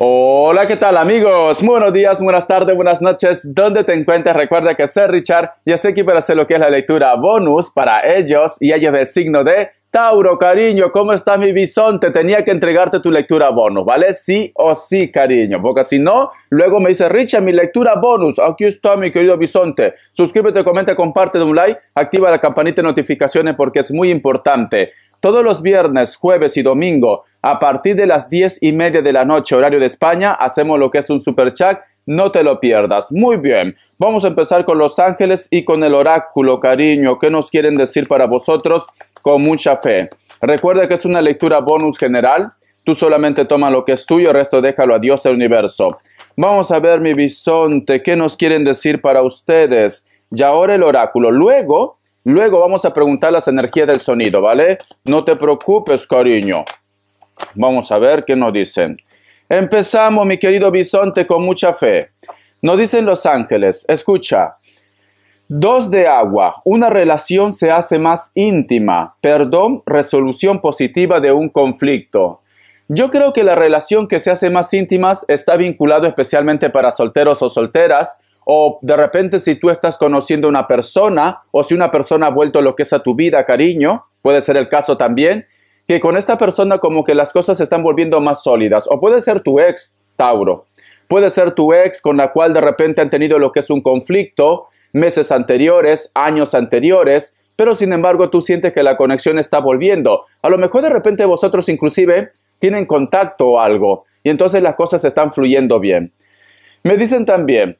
Hola, ¿qué tal amigos? buenos días, buenas tardes, buenas noches, donde te encuentras? Recuerda que soy Richard y estoy aquí para hacer lo que es la lectura bonus para ellos y es del signo de Tauro, cariño, ¿cómo está mi bisonte? Tenía que entregarte tu lectura bonus, ¿vale? Sí o sí, cariño, porque si no, luego me dice, Richard, mi lectura bonus, aquí está mi querido bisonte. Suscríbete, comenta, comparte, de un like, activa la campanita de notificaciones porque es muy importante. Todos los viernes, jueves y domingo a partir de las 10 y media de la noche, horario de España, hacemos lo que es un super chat. No te lo pierdas. Muy bien. Vamos a empezar con los ángeles y con el oráculo, cariño. ¿Qué nos quieren decir para vosotros? Con mucha fe. Recuerda que es una lectura bonus general. Tú solamente toma lo que es tuyo, el resto déjalo a Dios, el universo. Vamos a ver, mi bisonte, qué nos quieren decir para ustedes. Y ahora el oráculo. Luego, luego vamos a preguntar las energías del sonido, ¿vale? No te preocupes, cariño. Vamos a ver qué nos dicen. Empezamos, mi querido bisonte, con mucha fe. Nos dicen los ángeles, escucha, Dos de agua, una relación se hace más íntima, perdón, resolución positiva de un conflicto. Yo creo que la relación que se hace más íntima está vinculado especialmente para solteros o solteras, o de repente si tú estás conociendo a una persona, o si una persona ha vuelto lo que es a tu vida, cariño, puede ser el caso también, que con esta persona como que las cosas se están volviendo más sólidas. O puede ser tu ex, Tauro. Puede ser tu ex con la cual de repente han tenido lo que es un conflicto meses anteriores, años anteriores, pero sin embargo tú sientes que la conexión está volviendo. A lo mejor de repente vosotros inclusive tienen contacto o algo y entonces las cosas están fluyendo bien. Me dicen también,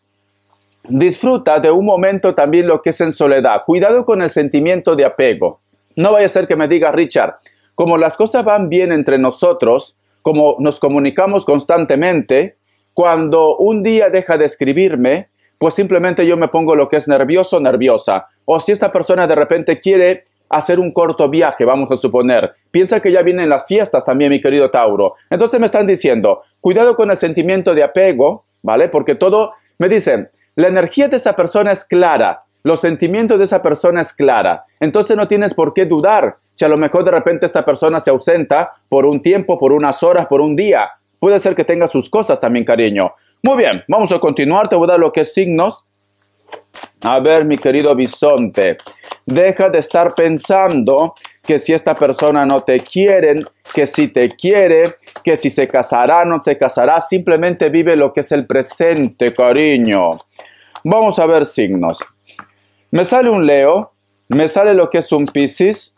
disfruta de un momento también lo que es en soledad. Cuidado con el sentimiento de apego. No vaya a ser que me diga Richard, como las cosas van bien entre nosotros, como nos comunicamos constantemente, cuando un día deja de escribirme, pues simplemente yo me pongo lo que es nervioso, nerviosa. O si esta persona de repente quiere hacer un corto viaje, vamos a suponer, piensa que ya vienen las fiestas también, mi querido Tauro. Entonces me están diciendo, cuidado con el sentimiento de apego, ¿vale? Porque todo, me dicen, la energía de esa persona es clara, los sentimientos de esa persona es clara. Entonces no tienes por qué dudar si a lo mejor de repente esta persona se ausenta por un tiempo, por unas horas, por un día, puede ser que tenga sus cosas también, cariño. Muy bien, vamos a continuar. Te voy a dar lo que es signos. A ver, mi querido bisonte, deja de estar pensando que si esta persona no te quiere, que si te quiere, que si se casará, no se casará, simplemente vive lo que es el presente, cariño. Vamos a ver signos. Me sale un Leo, me sale lo que es un Piscis,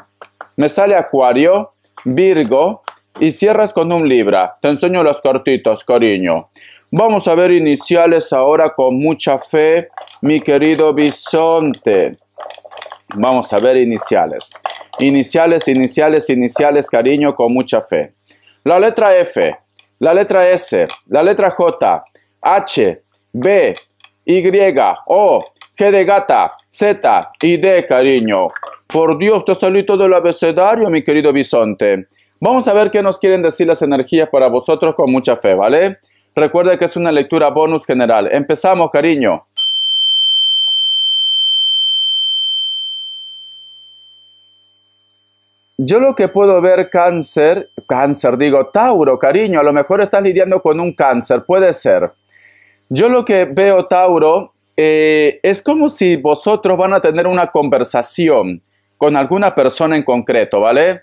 me sale Acuario, Virgo y cierras con un Libra. Te enseño los cortitos, cariño. Vamos a ver iniciales ahora con mucha fe, mi querido bisonte. Vamos a ver iniciales. Iniciales, iniciales, iniciales, cariño, con mucha fe. La letra F, la letra S, la letra J, H, B, Y, O, G de gata, Z y D, cariño. Por Dios, te salí todo el abecedario, mi querido bisonte. Vamos a ver qué nos quieren decir las energías para vosotros con mucha fe, ¿vale? Recuerda que es una lectura bonus general. Empezamos, cariño. Yo lo que puedo ver cáncer, cáncer, digo, Tauro, cariño, a lo mejor estás lidiando con un cáncer, puede ser. Yo lo que veo, Tauro, eh, es como si vosotros van a tener una conversación con alguna persona en concreto, ¿vale?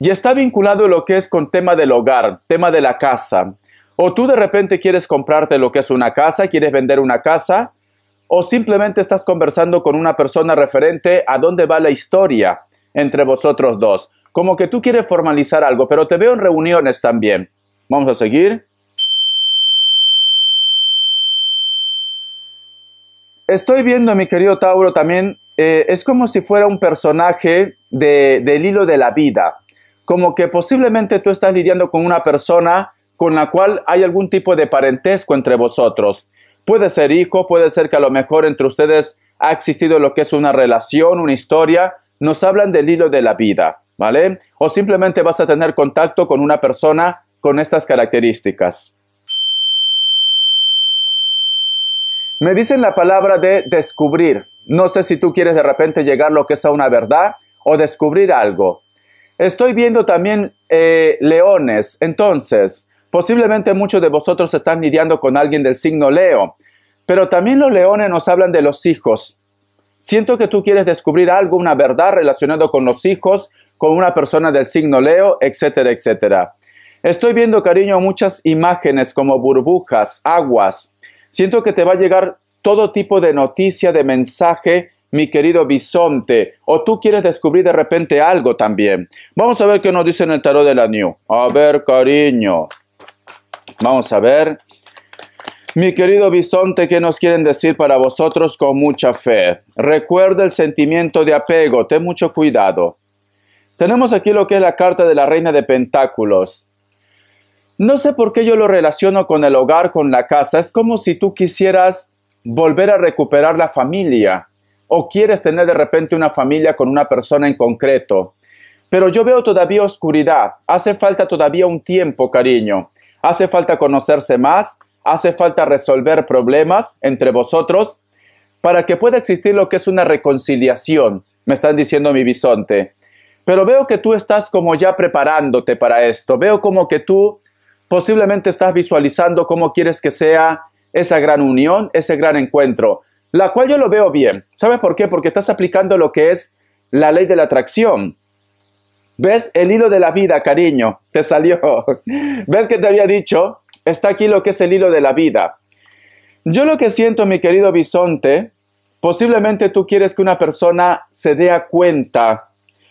Y está vinculado lo que es con tema del hogar, tema de la casa. O tú de repente quieres comprarte lo que es una casa, quieres vender una casa, o simplemente estás conversando con una persona referente a dónde va la historia entre vosotros dos. Como que tú quieres formalizar algo, pero te veo en reuniones también. Vamos a seguir. Estoy viendo, mi querido Tauro, también eh, es como si fuera un personaje del hilo de la vida, como que posiblemente tú estás lidiando con una persona con la cual hay algún tipo de parentesco entre vosotros. Puede ser hijo, puede ser que a lo mejor entre ustedes ha existido lo que es una relación, una historia, nos hablan del hilo de la vida, ¿vale? O simplemente vas a tener contacto con una persona con estas características. Me dicen la palabra de descubrir. No sé si tú quieres de repente llegar lo que es a una verdad o descubrir algo. Estoy viendo también eh, leones. Entonces, posiblemente muchos de vosotros están lidiando con alguien del signo Leo. Pero también los leones nos hablan de los hijos. Siento que tú quieres descubrir algo, una verdad relacionada con los hijos, con una persona del signo Leo, etcétera, etcétera. Estoy viendo, cariño, muchas imágenes como burbujas, aguas, Siento que te va a llegar todo tipo de noticia, de mensaje, mi querido bisonte, o tú quieres descubrir de repente algo también. Vamos a ver qué nos dice en el tarot de la New. A ver, cariño. Vamos a ver. Mi querido bisonte, ¿qué nos quieren decir para vosotros con mucha fe? Recuerda el sentimiento de apego, ten mucho cuidado. Tenemos aquí lo que es la carta de la Reina de Pentáculos. No sé por qué yo lo relaciono con el hogar, con la casa. Es como si tú quisieras volver a recuperar la familia o quieres tener de repente una familia con una persona en concreto. Pero yo veo todavía oscuridad. Hace falta todavía un tiempo, cariño. Hace falta conocerse más, hace falta resolver problemas entre vosotros para que pueda existir lo que es una reconciliación, me están diciendo mi bisonte. Pero veo que tú estás como ya preparándote para esto, veo como que tú Posiblemente estás visualizando cómo quieres que sea esa gran unión, ese gran encuentro, la cual yo lo veo bien. ¿Sabes por qué? Porque estás aplicando lo que es la ley de la atracción. ¿Ves el hilo de la vida, cariño? Te salió. ¿Ves que te había dicho? Está aquí lo que es el hilo de la vida. Yo lo que siento, mi querido bisonte, posiblemente tú quieres que una persona se dé cuenta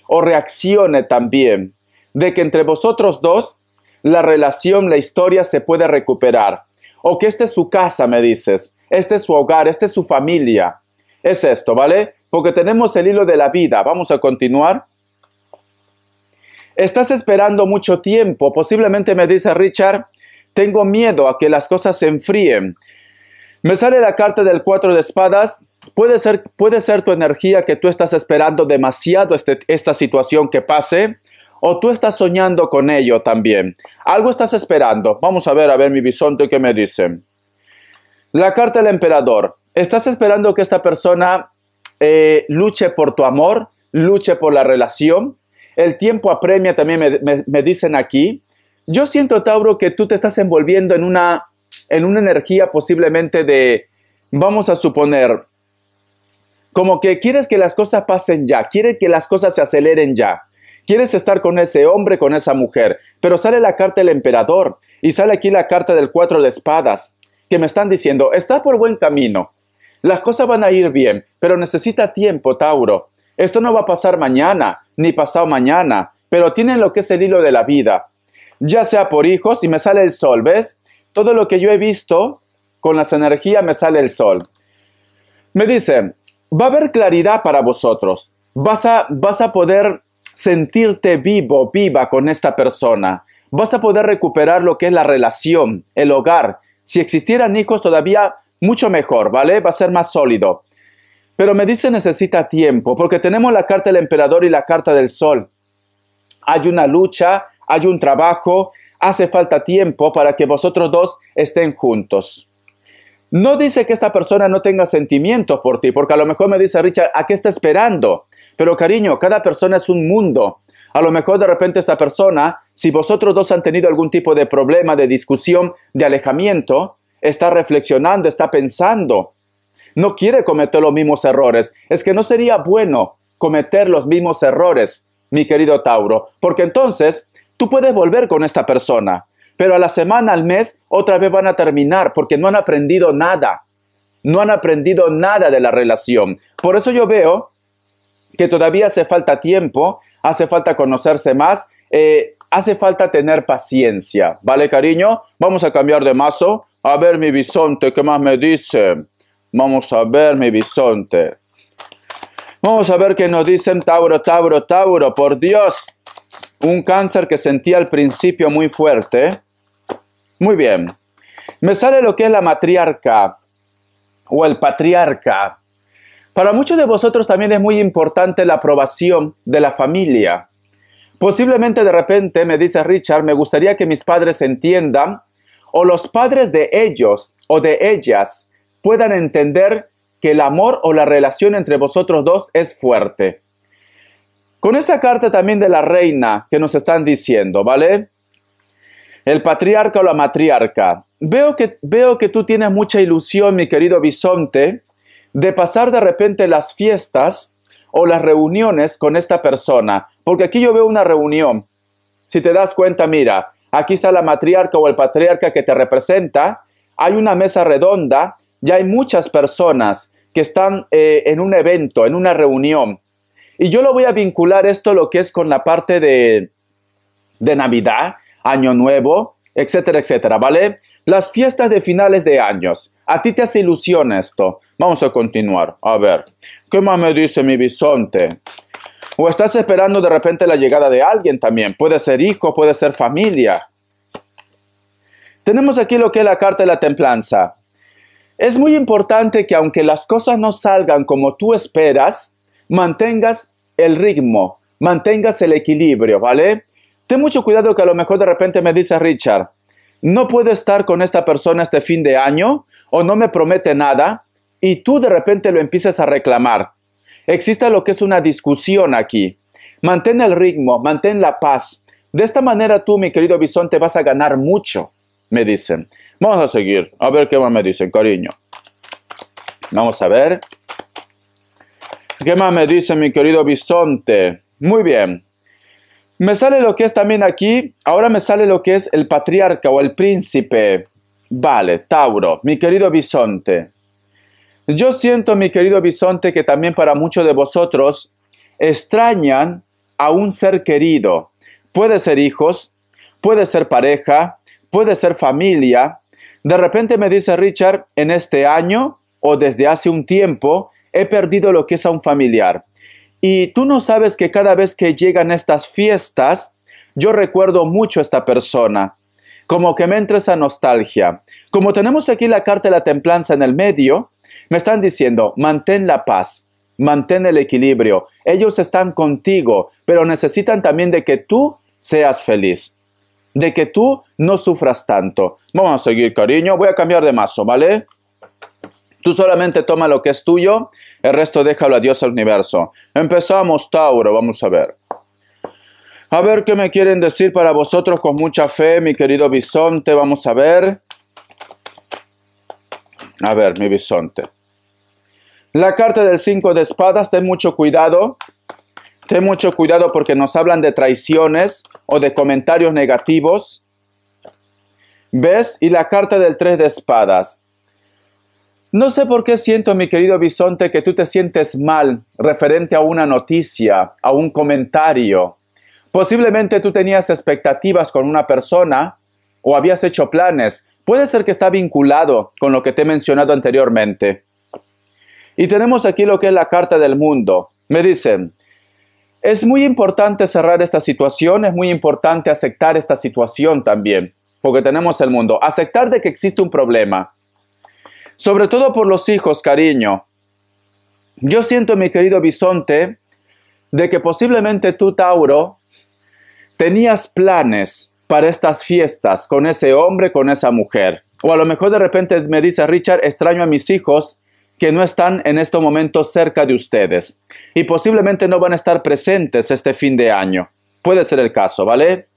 o reaccione también de que entre vosotros dos la relación, la historia se puede recuperar. O que esta es su casa, me dices, este es su hogar, esta es su familia. Es esto, ¿vale? Porque tenemos el hilo de la vida. Vamos a continuar. Estás esperando mucho tiempo, posiblemente me dice Richard, tengo miedo a que las cosas se enfríen. Me sale la carta del cuatro de espadas, puede ser, puede ser tu energía que tú estás esperando demasiado este, esta situación que pase, o tú estás soñando con ello también. Algo estás esperando. Vamos a ver, a ver mi bisonte qué me dicen. La carta del emperador. ¿Estás esperando que esta persona eh, luche por tu amor, luche por la relación? El tiempo apremia también me, dicen aquí. Yo siento, Tauro, que tú te estás envolviendo en una, en una energía posiblemente de, vamos a suponer, como que quieres que las cosas pasen ya, quieres que las cosas se aceleren ya. Quieres estar con ese hombre, con esa mujer, pero sale la carta del emperador y sale aquí la carta del cuatro de espadas, que me están diciendo, está por buen camino, las cosas van a ir bien, pero necesita tiempo, Tauro. Esto no va a pasar mañana, ni pasado mañana, pero tienen lo que es el hilo de la vida. Ya sea por hijos y me sale el sol, ¿ves? Todo lo que yo he visto con las energías me sale el sol. Me dice, va a haber claridad para vosotros. Vas a, vas a poder sentirte vivo, viva con esta persona. Vas a poder recuperar lo que es la relación, el hogar. Si existieran hijos todavía mucho mejor, ¿vale? Va a ser más sólido. Pero me dice necesita tiempo, porque tenemos la carta del emperador y la carta del sol. Hay una lucha, hay un trabajo, hace falta tiempo para que vosotros dos estén juntos. No dice que esta persona no tenga sentimientos por ti, porque a lo mejor me dice Richard, ¿a qué está esperando? Pero cariño, cada persona es un mundo. A lo mejor de repente esta persona, si vosotros dos han tenido algún tipo de problema, de discusión, de alejamiento, está reflexionando, está pensando. No quiere cometer los mismos errores. Es que no sería bueno cometer los mismos errores, mi querido Tauro, porque entonces tú puedes volver con esta persona, pero a la semana, al mes, otra vez van a terminar porque no han aprendido nada. No han aprendido nada de la relación. Por eso yo veo que todavía hace falta tiempo, hace falta conocerse más, eh, hace falta tener paciencia, ¿vale, cariño? Vamos a cambiar de mazo. A ver, mi bisonte, ¿qué más me dice? Vamos a ver, mi bisonte. Vamos a ver qué nos dicen Tauro, Tauro, Tauro, por Dios. Un cáncer que sentía al principio muy fuerte. Muy bien. Me sale lo que es la matriarca o el patriarca. Para muchos de vosotros también es muy importante la aprobación de la familia. Posiblemente de repente, me dice Richard, me gustaría que mis padres entiendan o los padres de ellos o de ellas puedan entender que el amor o la relación entre vosotros dos es fuerte. Con esa carta también de la reina que nos están diciendo, ¿vale? El patriarca o la matriarca. Veo que, veo que tú tienes mucha ilusión, mi querido bisonte, de pasar de repente las fiestas o las reuniones con esta persona. Porque aquí yo veo una reunión. Si te das cuenta, mira, aquí está la matriarca o el patriarca que te representa, hay una mesa redonda y hay muchas personas que están eh, en un evento, en una reunión. Y yo lo voy a vincular esto lo que es con la parte de, de Navidad, Año Nuevo, etcétera, etcétera, ¿vale? Las fiestas de finales de años. A ti te hace ilusión esto. Vamos a continuar. A ver, ¿qué más me dice mi bisonte? O estás esperando de repente la llegada de alguien también. Puede ser hijo, puede ser familia. Tenemos aquí lo que es la carta de la templanza. Es muy importante que aunque las cosas no salgan como tú esperas, mantengas el ritmo, mantengas el equilibrio, ¿vale? Ten mucho cuidado que a lo mejor de repente me dice Richard, no puedo estar con esta persona este fin de año o no me promete nada y tú de repente lo empiezas a reclamar. Existe lo que es una discusión aquí. Mantén el ritmo, mantén la paz. De esta manera tú, mi querido bisonte, vas a ganar mucho, me dicen. Vamos a seguir, a ver qué más me dicen, cariño. Vamos a ver. ¿Qué más me dice mi querido bisonte? Muy bien. Me sale lo que es también aquí, ahora me sale lo que es el patriarca o el príncipe. Vale, Tauro, mi querido bisonte. Yo siento, mi querido bisonte, que también para muchos de vosotros extrañan a un ser querido. Puede ser hijos, puede ser pareja, puede ser familia. De repente me dice Richard, en este año o desde hace un tiempo he perdido lo que es a un familiar. Y tú no sabes que cada vez que llegan estas fiestas, yo recuerdo mucho a esta persona. Como que me entra esa nostalgia. Como tenemos aquí la carta de la templanza en el medio, me están diciendo, mantén la paz, mantén el equilibrio. Ellos están contigo, pero necesitan también de que tú seas feliz, de que tú no sufras tanto. Vamos a seguir, cariño. Voy a cambiar de mazo, ¿vale? Tú solamente toma lo que es tuyo, el resto déjalo a Dios al universo. Empezamos, Tauro, vamos a ver. A ver qué me quieren decir para vosotros con mucha fe, mi querido bisonte, vamos a ver. A ver, mi bisonte. La carta del 5 de espadas, ten mucho cuidado. Ten mucho cuidado porque nos hablan de traiciones o de comentarios negativos. ¿Ves? Y la carta del 3 de espadas. No sé por qué siento, mi querido bisonte, que tú te sientes mal referente a una noticia, a un comentario. Posiblemente tú tenías expectativas con una persona o habías hecho planes, puede ser que está vinculado con lo que te he mencionado anteriormente. Y tenemos aquí lo que es la carta del mundo. Me dicen, es muy importante cerrar esta situación, es muy importante aceptar esta situación también, porque tenemos el mundo. Aceptar de que existe un problema, sobre todo por los hijos, cariño. Yo siento, mi querido bisonte, de que posiblemente tú, Tauro, tenías planes para estas fiestas con ese hombre, con esa mujer. O a lo mejor de repente me dice Richard, extraño a mis hijos que no están en este momento cerca de ustedes y posiblemente no van a estar presentes este fin de año. Puede ser el caso, ¿vale?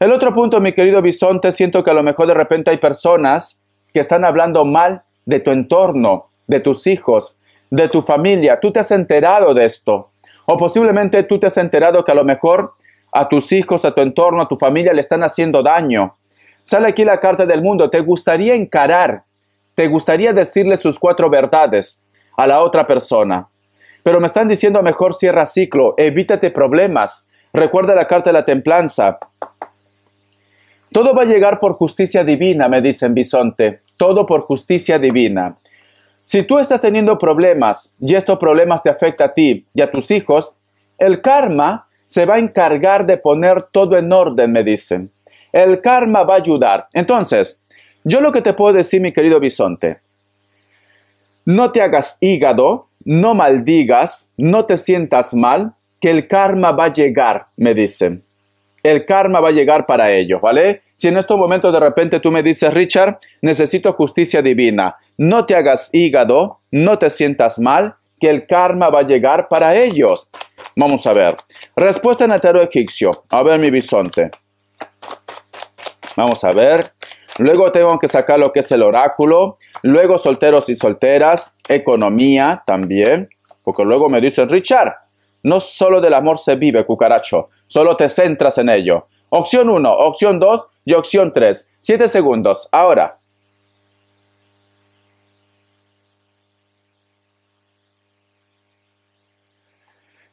El otro punto, mi querido bisonte, siento que a lo mejor de repente hay personas que están hablando mal de tu entorno, de tus hijos, de tu familia. Tú te has enterado de esto. O posiblemente tú te has enterado que a lo mejor a tus hijos, a tu entorno, a tu familia, le están haciendo daño. Sale aquí la carta del mundo. ¿Te gustaría encarar? ¿Te gustaría decirle sus cuatro verdades a la otra persona? Pero me están diciendo mejor cierra ciclo, evítate problemas. Recuerda la carta de la templanza. Todo va a llegar por justicia divina, me dicen Bisonte. Todo por justicia divina. Si tú estás teniendo problemas y estos problemas te afectan a ti y a tus hijos, el karma se va a encargar de poner todo en orden, me dicen. El karma va a ayudar. Entonces, yo lo que te puedo decir, mi querido bisonte, no te hagas hígado, no maldigas, no te sientas mal, que el karma va a llegar, me dicen. El karma va a llegar para ellos, ¿vale? Si en estos momentos de repente tú me dices, Richard, necesito justicia divina, no te hagas hígado, no te sientas mal, que el karma va a llegar para ellos. Vamos a ver. Respuesta en el egipcio. A ver mi bisonte. Vamos a ver. Luego tengo que sacar lo que es el oráculo. Luego solteros y solteras. Economía también. Porque luego me dicen, Richard, no solo del amor se vive, cucaracho. Solo te centras en ello. Opción 1, opción 2 y opción 3. 7 segundos. Ahora.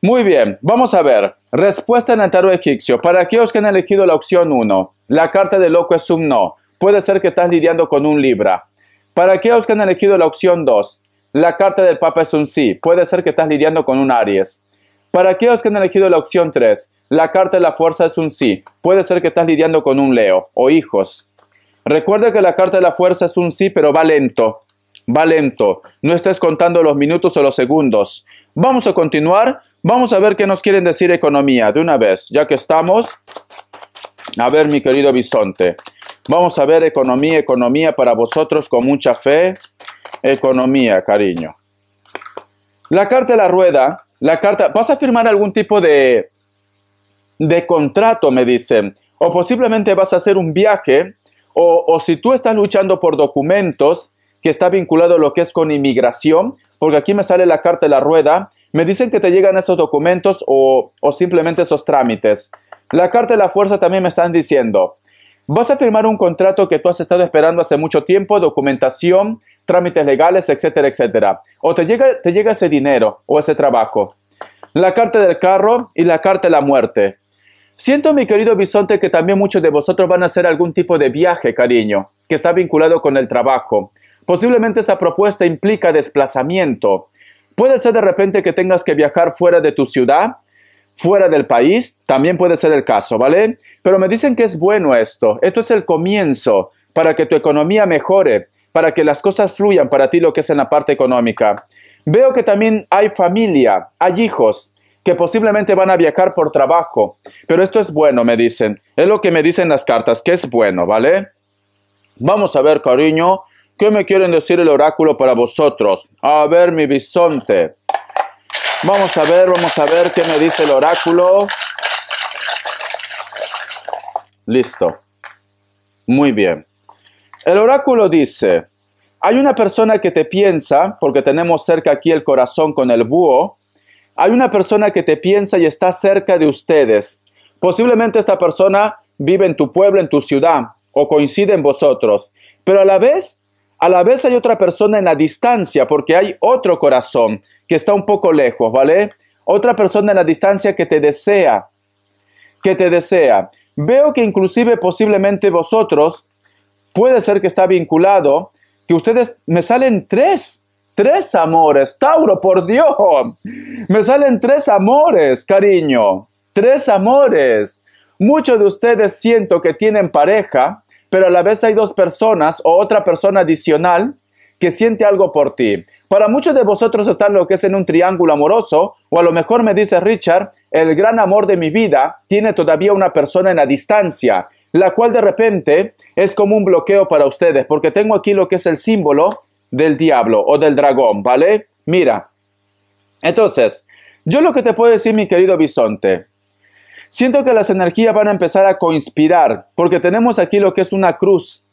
Muy bien, vamos a ver. Respuesta en el tarot egipcio. Para aquellos que han elegido la opción 1, la carta del loco es un no. Puede ser que estás lidiando con un Libra. Para aquellos que han elegido la opción 2, la carta del Papa es un sí. Puede ser que estás lidiando con un Aries. Para aquellos que han elegido la opción 3, la carta de la fuerza es un sí. Puede ser que estás lidiando con un Leo o hijos. Recuerda que la carta de la fuerza es un sí, pero va lento. Va lento. No estés contando los minutos o los segundos. Vamos a continuar Vamos a ver qué nos quieren decir economía de una vez, ya que estamos. A ver, mi querido bisonte. Vamos a ver economía, economía para vosotros con mucha fe. Economía, cariño. La carta de la rueda, la carta, ¿vas a firmar algún tipo de, de contrato, me dicen? O posiblemente vas a hacer un viaje, o, o si tú estás luchando por documentos que está vinculado a lo que es con inmigración, porque aquí me sale la carta de la rueda, me dicen que te llegan esos documentos o, simplemente esos trámites. La carta de la fuerza también me están diciendo. Vas a firmar un contrato que tú has estado esperando hace mucho tiempo, documentación, trámites legales, etcétera, etcétera. O te llega, te llega ese dinero o ese trabajo. La carta del carro y la carta de la muerte. Siento, mi querido bisonte, que también muchos de vosotros van a hacer algún tipo de viaje, cariño, que está vinculado con el trabajo. Posiblemente esa propuesta implica desplazamiento. Puede ser de repente que tengas que viajar fuera de tu ciudad, fuera del país, también puede ser el caso, ¿vale? Pero me dicen que es bueno esto, esto es el comienzo para que tu economía mejore, para que las cosas fluyan para ti lo que es en la parte económica. Veo que también hay familia, hay hijos que posiblemente van a viajar por trabajo, pero esto es bueno, me dicen. Es lo que me dicen las cartas, que es bueno, ¿vale? Vamos a ver, cariño, ¿Qué me quieren decir el oráculo para vosotros? A ver, mi bisonte. Vamos a ver, vamos a ver qué me dice el oráculo. Listo. Muy bien. El oráculo dice, hay una persona que te piensa, porque tenemos cerca aquí el corazón con el búho, hay una persona que te piensa y está cerca de ustedes. Posiblemente esta persona vive en tu pueblo, en tu ciudad, o coincide en vosotros, pero a la vez a la vez hay otra persona en la distancia porque hay otro corazón que está un poco lejos, ¿vale? Otra persona en la distancia que te desea, que te desea. Veo que inclusive posiblemente vosotros, puede ser que está vinculado, que ustedes me salen tres, tres amores, Tauro, por Dios, me salen tres amores, cariño, tres amores. Muchos de ustedes siento que tienen pareja, pero a la vez hay dos personas o otra persona adicional que siente algo por ti. Para muchos de vosotros está lo que es en un triángulo amoroso, o a lo mejor me dice Richard, el gran amor de mi vida tiene todavía una persona en la distancia, la cual de repente es como un bloqueo para ustedes, porque tengo aquí lo que es el símbolo del diablo o del dragón, ¿vale? Mira. Entonces, yo lo que te puedo decir, mi querido bisonte, Siento que las energías van a empezar a coinspirar, porque tenemos aquí lo que es una cruz,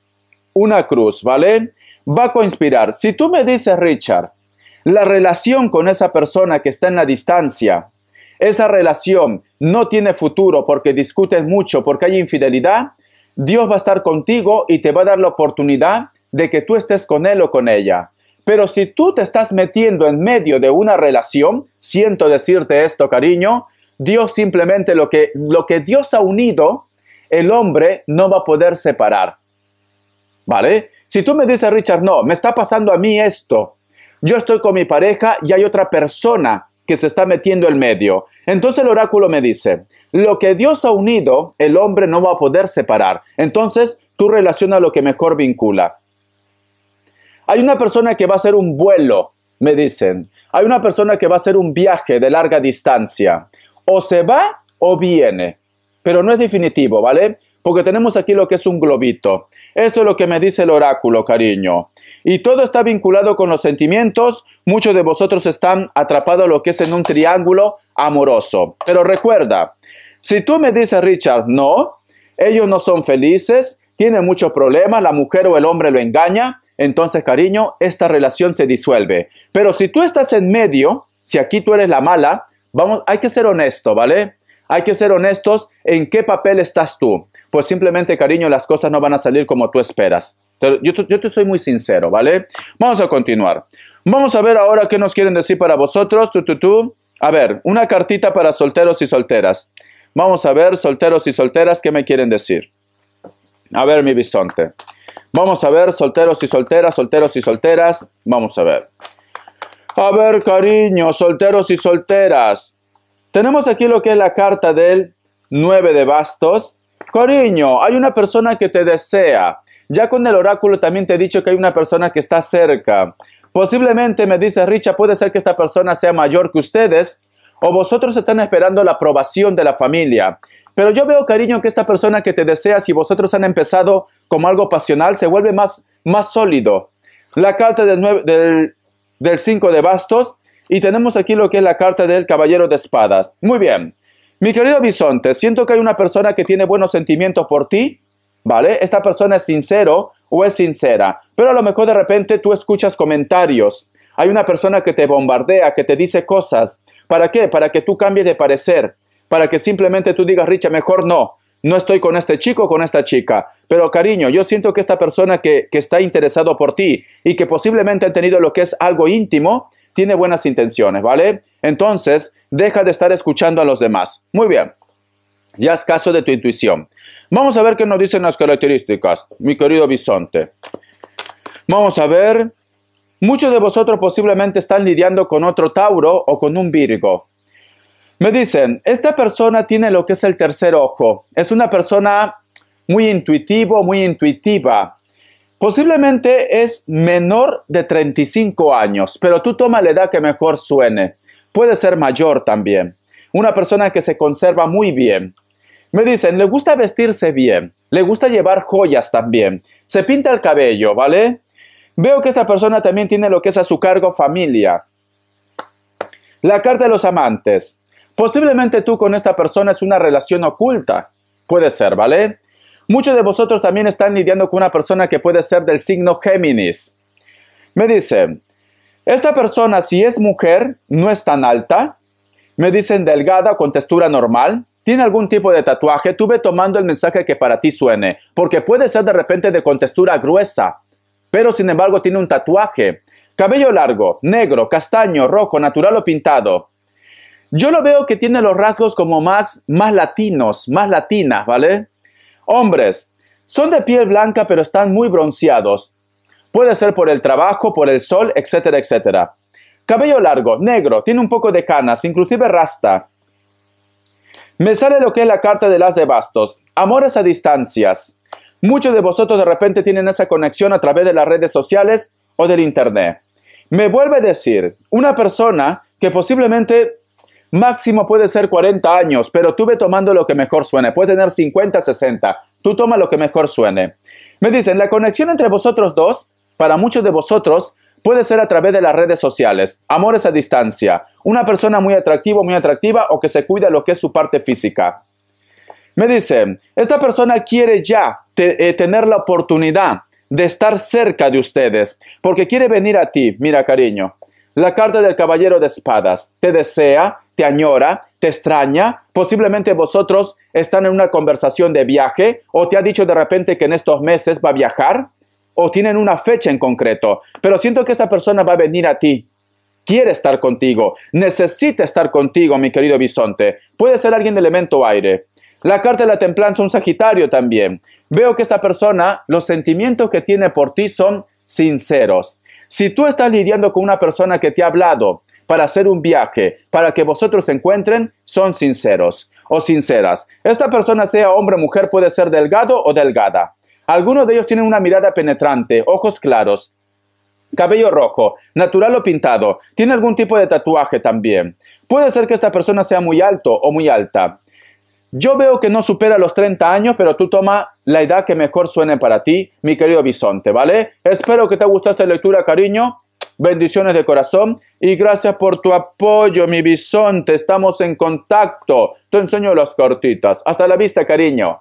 una cruz, ¿vale? Va a coinspirar. Si tú me dices, Richard, la relación con esa persona que está en la distancia, esa relación no tiene futuro porque discutes mucho, porque hay infidelidad, Dios va a estar contigo y te va a dar la oportunidad de que tú estés con él o con ella. Pero si tú te estás metiendo en medio de una relación, siento decirte esto, cariño, Dios simplemente lo que, lo que Dios ha unido, el hombre no va a poder separar. ¿Vale? Si tú me dices, Richard, no, me está pasando a mí esto. Yo estoy con mi pareja y hay otra persona que se está metiendo en medio. Entonces el oráculo me dice, lo que Dios ha unido, el hombre no va a poder separar. Entonces tú relaciona lo que mejor vincula. Hay una persona que va a hacer un vuelo, me dicen. Hay una persona que va a hacer un viaje de larga distancia o se va o viene, pero no es definitivo, ¿vale? Porque tenemos aquí lo que es un globito. Eso es lo que me dice el oráculo, cariño. Y todo está vinculado con los sentimientos. Muchos de vosotros están atrapados lo que es en un triángulo amoroso. Pero recuerda, si tú me dices, Richard, no, ellos no son felices, tienen muchos problemas, la mujer o el hombre lo engaña, entonces, cariño, esta relación se disuelve. Pero si tú estás en medio, si aquí tú eres la mala, hay que ser honesto, ¿vale? Hay que ser honestos en qué papel estás tú. Pues simplemente, cariño, las cosas no van a salir como tú esperas. Yo, yo te soy muy sincero, ¿vale? Vamos a continuar. Vamos a ver ahora qué nos quieren decir para vosotros. Tú, tú, tú. A ver, una cartita para solteros y solteras. Vamos a ver, solteros y solteras, qué me quieren decir. A ver, mi bisonte. Vamos a ver, solteros y solteras, solteros y solteras. Vamos a ver. A ver, cariño, solteros y solteras. Tenemos aquí lo que es la carta del 9 de bastos. Cariño, hay una persona que te desea. Ya con el oráculo también te he dicho que hay una persona que está cerca. Posiblemente, me dice Richa, puede ser que esta persona sea mayor que ustedes o vosotros están esperando la aprobación de la familia. Pero yo veo, cariño, que esta persona que te desea, si vosotros han empezado como algo pasional, se vuelve más, más sólido. La carta del, 9, del del 5 de bastos. Y tenemos aquí lo que es la carta del caballero de espadas. Muy bien. Mi querido Bisonte, siento que hay una persona que tiene buenos sentimientos por ti, ¿vale? Esta persona es sincero o es sincera, pero a lo mejor de repente tú escuchas comentarios. Hay una persona que te bombardea, que te dice cosas. ¿Para qué? Para que tú cambies de parecer, para que simplemente tú digas, Richa, mejor no no estoy con este chico o con esta chica, pero cariño, yo siento que esta persona que, está interesado por ti y que posiblemente ha tenido lo que es algo íntimo, tiene buenas intenciones, ¿vale? Entonces, deja de estar escuchando a los demás. Muy bien. Ya es caso de tu intuición. Vamos a ver qué nos dicen las características, mi querido bisonte. Vamos a ver. Muchos de vosotros posiblemente están lidiando con otro Tauro o con un Virgo. Me dicen, esta persona tiene lo que es el tercer ojo. Es una persona muy intuitivo, muy intuitiva. Posiblemente es menor de 35 años, pero tú toma la edad que mejor suene. Puede ser mayor también. Una persona que se conserva muy bien. Me dicen, le gusta vestirse bien, le gusta llevar joyas también, se pinta el cabello, ¿vale? Veo que esta persona también tiene lo que es a su cargo familia. La carta de los amantes. Posiblemente tú con esta persona es una relación oculta. Puede ser, ¿vale? Muchos de vosotros también están lidiando con una persona que puede ser del signo Géminis. Me dicen, esta persona si es mujer no es tan alta, me dicen delgada con textura normal, tiene algún tipo de tatuaje, tuve tomando el mensaje que para ti suene, porque puede ser de repente de con textura gruesa, pero sin embargo tiene un tatuaje. Cabello largo, negro, castaño, rojo, natural o pintado. Yo lo veo que tiene los rasgos como más, más latinos, más latinas, ¿vale? Hombres, son de piel blanca pero están muy bronceados. Puede ser por el trabajo, por el sol, etcétera, etcétera. Cabello largo, negro, tiene un poco de canas, inclusive rasta. Me sale lo que es la carta de las de bastos. Amores a distancias. Muchos de vosotros de repente tienen esa conexión a través de las redes sociales o del internet. Me vuelve a decir, una persona que posiblemente Máximo puede ser 40 años, pero tú ve tomando lo que mejor suene. Puede tener 50, 60. Tú toma lo que mejor suene. Me dicen, la conexión entre vosotros dos, para muchos de vosotros, puede ser a través de las redes sociales. Amores a distancia. Una persona muy atractiva, muy atractiva o que se cuida lo que es su parte física. Me dicen, esta persona quiere ya eh, tener la oportunidad de estar cerca de ustedes, porque quiere venir a ti. Mira, cariño, la carta del caballero de espadas te desea, te añora, te extraña, posiblemente vosotros están en una conversación de viaje o te ha dicho de repente que en estos meses va a viajar o tienen una fecha en concreto, pero siento que esta persona va a venir a ti. Quiere estar contigo, necesita estar contigo, mi querido bisonte. Puede ser alguien de elemento aire. La carta de la templanza, un Sagitario también. Veo que esta persona, los sentimientos que tiene por ti son sinceros. Si tú estás lidiando con una persona que te ha hablado, para hacer un viaje, para que vosotros se encuentren, son sinceros o sinceras. Esta persona, sea hombre o mujer, puede ser delgado o delgada. Algunos de ellos tienen una mirada penetrante, ojos claros, cabello rojo, natural o pintado, tiene algún tipo de tatuaje también. Puede ser que esta persona sea muy alto o muy alta. Yo veo que no supera los 30 años, pero tú toma la edad que mejor suene para ti, mi querido bisonte, ¿vale? Espero que te haya gustado esta lectura, cariño. Bendiciones de corazón y gracias por tu apoyo, mi bisonte. Estamos en contacto. Te enseño las cortitas. Hasta la vista, cariño.